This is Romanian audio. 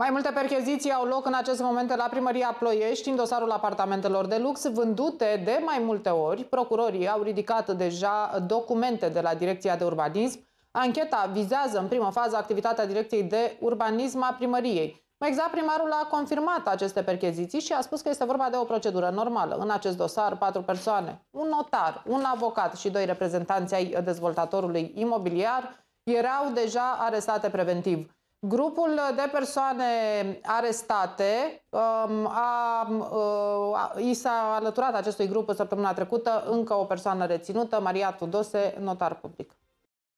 Mai multe percheziții au loc în acest moment la primăria Ploiești, în dosarul apartamentelor de lux, vândute de mai multe ori. Procurorii au ridicat deja documente de la Direcția de Urbanism. Ancheta vizează în prima fază activitatea Direcției de Urbanism a primăriei. Mai exact, primarul a confirmat aceste percheziții și a spus că este vorba de o procedură normală. În acest dosar, patru persoane, un notar, un avocat și doi reprezentanți ai dezvoltatorului imobiliar erau deja arestate preventiv. Grupul de persoane arestate um, a, uh, i s-a alăturat acestui grup săptămâna trecută încă o persoană reținută, Maria Tudose, notar public.